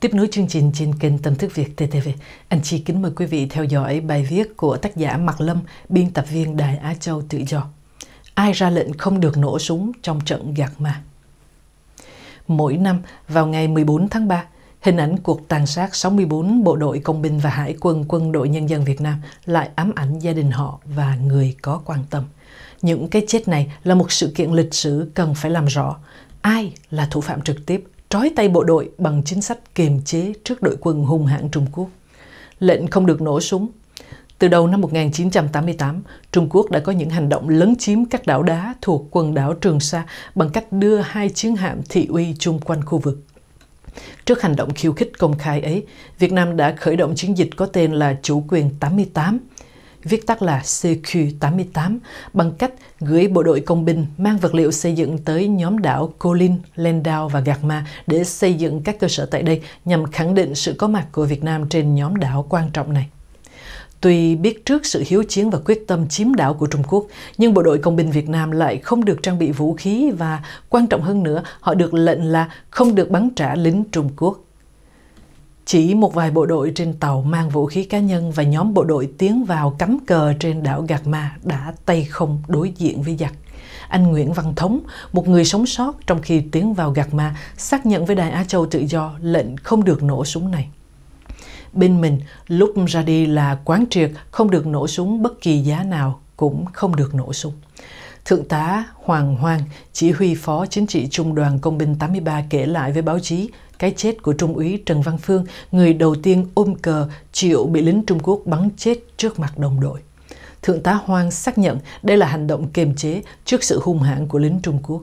Tiếp nối chương trình trên kênh Tâm thức Việt TTV, anh chị kính mời quý vị theo dõi bài viết của tác giả Mạc Lâm, biên tập viên Đài Á Châu Tự Do. Ai ra lệnh không được nổ súng trong trận gạt ma? Mỗi năm, vào ngày 14 tháng 3, Hình ảnh cuộc tàn sát 64 bộ đội công binh và hải quân quân đội nhân dân Việt Nam lại ám ảnh gia đình họ và người có quan tâm. Những cái chết này là một sự kiện lịch sử cần phải làm rõ. Ai là thủ phạm trực tiếp trói tay bộ đội bằng chính sách kiềm chế trước đội quân hung hãn Trung Quốc. Lệnh không được nổ súng. Từ đầu năm 1988, Trung Quốc đã có những hành động lấn chiếm các đảo đá thuộc quần đảo Trường Sa bằng cách đưa hai chiến hạm thị uy chung quanh khu vực Trước hành động khiêu khích công khai ấy, Việt Nam đã khởi động chiến dịch có tên là Chủ quyền 88, viết tắt là CQ88, bằng cách gửi bộ đội công binh mang vật liệu xây dựng tới nhóm đảo Kolin, Lendao và Gạc Ma để xây dựng các cơ sở tại đây nhằm khẳng định sự có mặt của Việt Nam trên nhóm đảo quan trọng này. Tuy biết trước sự hiếu chiến và quyết tâm chiếm đảo của Trung Quốc, nhưng bộ đội công binh Việt Nam lại không được trang bị vũ khí và quan trọng hơn nữa, họ được lệnh là không được bắn trả lính Trung Quốc. Chỉ một vài bộ đội trên tàu mang vũ khí cá nhân và nhóm bộ đội tiến vào cắm cờ trên đảo Gạc Ma đã tay không đối diện với giặc. Anh Nguyễn Văn Thống, một người sống sót trong khi tiến vào Gạc Ma, xác nhận với Đài Á Châu Tự Do lệnh không được nổ súng này bên mình lúc ra đi là quán triệt không được nổ súng bất kỳ giá nào cũng không được nổ súng. Thượng tá Hoàng Hoàng, chỉ huy phó chính trị Trung đoàn Công binh 83 kể lại với báo chí cái chết của Trung úy Trần Văn Phương, người đầu tiên ôm cờ chịu bị lính Trung Quốc bắn chết trước mặt đồng đội. Thượng tá Hoàng xác nhận đây là hành động kiềm chế trước sự hung hãn của lính Trung Quốc.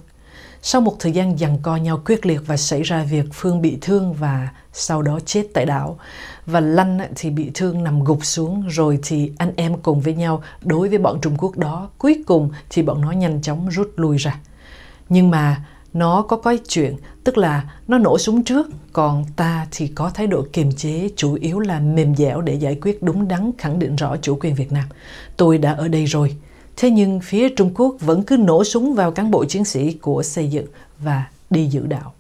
Sau một thời gian giằng co nhau quyết liệt và xảy ra việc Phương bị thương và sau đó chết tại đảo, và Lanh thì bị thương nằm gục xuống rồi thì anh em cùng với nhau đối với bọn Trung Quốc đó cuối cùng thì bọn nó nhanh chóng rút lui ra nhưng mà nó có cái chuyện tức là nó nổ súng trước còn ta thì có thái độ kiềm chế chủ yếu là mềm dẻo để giải quyết đúng đắn khẳng định rõ chủ quyền Việt Nam tôi đã ở đây rồi thế nhưng phía Trung Quốc vẫn cứ nổ súng vào cán bộ chiến sĩ của xây dựng và đi giữ đạo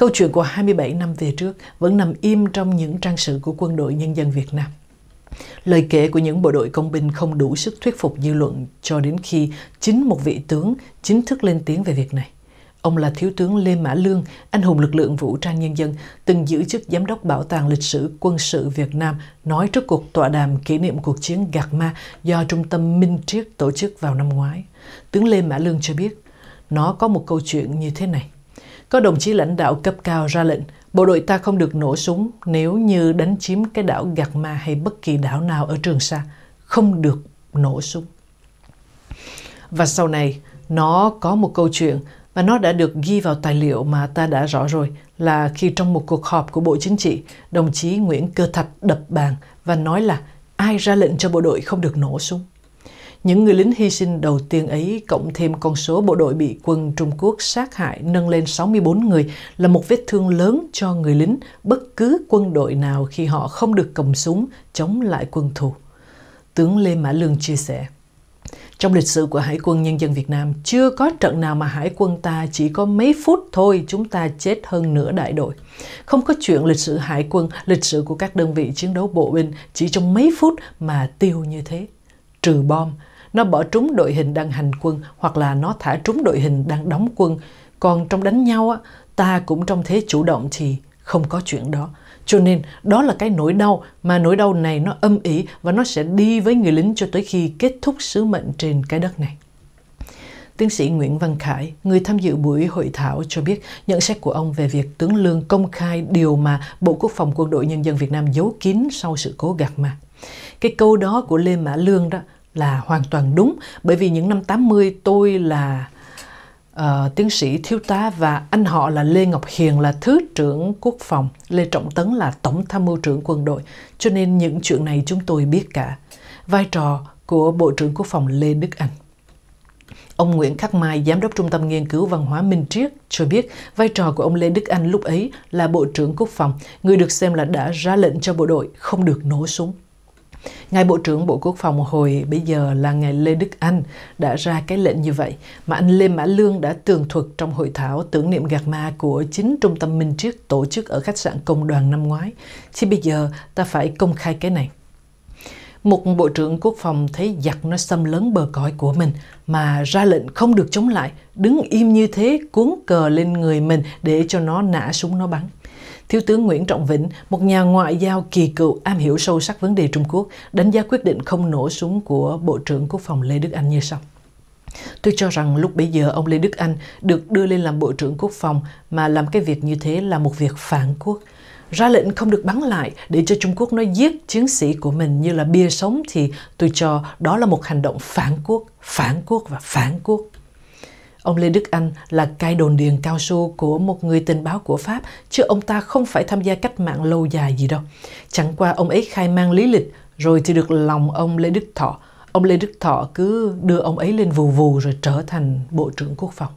Câu chuyện của 27 năm về trước vẫn nằm im trong những trang sử của quân đội nhân dân Việt Nam. Lời kể của những bộ đội công binh không đủ sức thuyết phục dư luận cho đến khi chính một vị tướng chính thức lên tiếng về việc này. Ông là Thiếu tướng Lê Mã Lương, anh hùng lực lượng vũ trang nhân dân, từng giữ chức Giám đốc Bảo tàng Lịch sử Quân sự Việt Nam, nói trước cuộc tọa đàm kỷ niệm cuộc chiến Gạc Ma do Trung tâm Minh Triết tổ chức vào năm ngoái. Tướng Lê Mã Lương cho biết, nó có một câu chuyện như thế này. Có đồng chí lãnh đạo cấp cao ra lệnh, bộ đội ta không được nổ súng nếu như đánh chiếm cái đảo Gạc Ma hay bất kỳ đảo nào ở Trường Sa, không được nổ súng. Và sau này, nó có một câu chuyện và nó đã được ghi vào tài liệu mà ta đã rõ rồi là khi trong một cuộc họp của Bộ Chính trị, đồng chí Nguyễn Cơ Thạch đập bàn và nói là ai ra lệnh cho bộ đội không được nổ súng. Những người lính hy sinh đầu tiên ấy cộng thêm con số bộ đội bị quân Trung Quốc sát hại nâng lên 64 người là một vết thương lớn cho người lính bất cứ quân đội nào khi họ không được cầm súng chống lại quân thù. Tướng Lê Mã Lương chia sẻ. Trong lịch sử của Hải quân Nhân dân Việt Nam, chưa có trận nào mà Hải quân ta chỉ có mấy phút thôi chúng ta chết hơn nửa đại đội. Không có chuyện lịch sử Hải quân, lịch sử của các đơn vị chiến đấu bộ binh chỉ trong mấy phút mà tiêu như thế. Trừ bom, nó bỏ trúng đội hình đang hành quân hoặc là nó thả trúng đội hình đang đóng quân. Còn trong đánh nhau, á, ta cũng trong thế chủ động thì không có chuyện đó. Cho nên đó là cái nỗi đau mà nỗi đau này nó âm ỉ và nó sẽ đi với người lính cho tới khi kết thúc sứ mệnh trên cái đất này. Tiến sĩ Nguyễn Văn Khải, người tham dự buổi hội thảo cho biết nhận xét của ông về việc tướng lương công khai điều mà Bộ Quốc phòng Quân đội Nhân dân Việt Nam giấu kín sau sự cố gạt mà Cái câu đó của Lê Mã Lương đó là hoàn toàn đúng bởi vì những năm 80 tôi là uh, tiến sĩ thiếu tá và anh họ là Lê Ngọc Hiền là Thứ trưởng Quốc phòng, Lê Trọng Tấn là Tổng tham mưu trưởng quân đội cho nên những chuyện này chúng tôi biết cả. Vai trò của Bộ trưởng Quốc phòng Lê Đức Anh. Ông Nguyễn Khắc Mai, Giám đốc Trung tâm Nghiên cứu Văn hóa Minh Triết, cho biết vai trò của ông Lê Đức Anh lúc ấy là Bộ trưởng Quốc phòng, người được xem là đã ra lệnh cho bộ đội không được nổ súng. Ngài Bộ trưởng Bộ Quốc phòng hồi bây giờ là Ngài Lê Đức Anh đã ra cái lệnh như vậy mà anh Lê Mã Lương đã tường thuật trong hội thảo tưởng niệm gạt ma của chính trung tâm Minh Triết tổ chức ở khách sạn Công đoàn năm ngoái. Thì bây giờ ta phải công khai cái này. Một bộ trưởng quốc phòng thấy giặc nó xâm lấn bờ cõi của mình mà ra lệnh không được chống lại, đứng im như thế cuốn cờ lên người mình để cho nó nã súng nó bắn. Thiếu tướng Nguyễn Trọng Vĩnh, một nhà ngoại giao kỳ cựu am hiểu sâu sắc vấn đề Trung Quốc, đánh giá quyết định không nổ súng của Bộ trưởng Quốc phòng Lê Đức Anh như sau. Tôi cho rằng lúc bấy giờ ông Lê Đức Anh được đưa lên làm Bộ trưởng Quốc phòng mà làm cái việc như thế là một việc phản quốc. Ra lệnh không được bắn lại để cho Trung Quốc nó giết chiến sĩ của mình như là bia sống thì tôi cho đó là một hành động phản quốc, phản quốc và phản quốc. Ông Lê Đức Anh là cai đồn điền cao su của một người tình báo của Pháp, chứ ông ta không phải tham gia cách mạng lâu dài gì đâu. Chẳng qua ông ấy khai mang lý lịch, rồi thì được lòng ông Lê Đức Thọ. Ông Lê Đức Thọ cứ đưa ông ấy lên vù vù rồi trở thành Bộ trưởng Quốc phòng.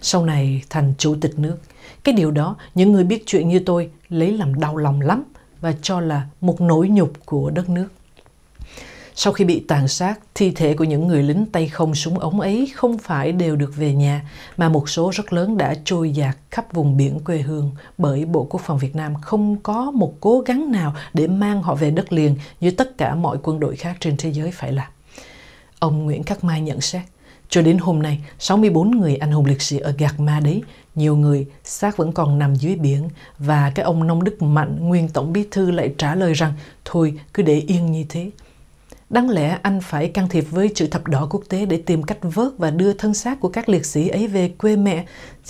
Sau này thành Chủ tịch nước. Cái điều đó, những người biết chuyện như tôi lấy làm đau lòng lắm và cho là một nỗi nhục của đất nước. Sau khi bị tàn sát, thi thể của những người lính tay không súng ống ấy không phải đều được về nhà, mà một số rất lớn đã trôi dạt khắp vùng biển quê hương bởi Bộ Quốc phòng Việt Nam không có một cố gắng nào để mang họ về đất liền như tất cả mọi quân đội khác trên thế giới phải làm. Ông Nguyễn Khắc Mai nhận xét, cho đến hôm nay, 64 người anh hùng liệt sĩ ở Gạc Ma đấy, nhiều người xác vẫn còn nằm dưới biển và cái ông Nông Đức Mạnh, nguyên tổng bí thư lại trả lời rằng thôi cứ để yên như thế. Đáng lẽ anh phải can thiệp với chữ thập đỏ quốc tế để tìm cách vớt và đưa thân xác của các liệt sĩ ấy về quê mẹ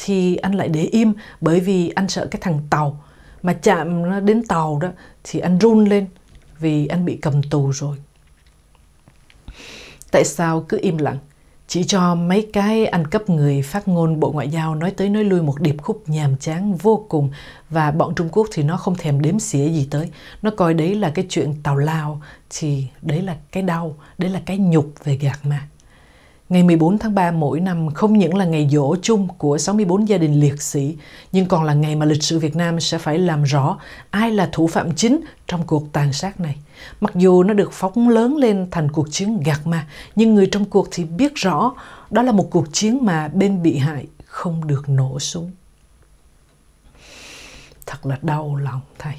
thì anh lại để im bởi vì anh sợ cái thằng tàu mà chạm nó đến tàu đó thì anh run lên vì anh bị cầm tù rồi. Tại sao cứ im lặng? chỉ cho mấy cái ăn cấp người phát ngôn Bộ Ngoại giao nói tới nói lui một điệp khúc nhàm chán vô cùng và bọn Trung Quốc thì nó không thèm đếm xỉa gì tới. Nó coi đấy là cái chuyện tào lao thì đấy là cái đau, đấy là cái nhục về gạt mà. Ngày 14 tháng 3 mỗi năm không những là ngày dỗ chung của 64 gia đình liệt sĩ, nhưng còn là ngày mà lịch sử Việt Nam sẽ phải làm rõ ai là thủ phạm chính trong cuộc tàn sát này. Mặc dù nó được phóng lớn lên thành cuộc chiến gạt ma, nhưng người trong cuộc thì biết rõ đó là một cuộc chiến mà bên bị hại không được nổ súng. Thật là đau lòng thầy.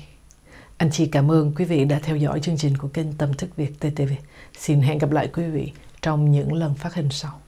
Anh chị cảm ơn quý vị đã theo dõi chương trình của kênh Tâm Thức Việt TTV. Xin hẹn gặp lại quý vị trong những lần phát hình sau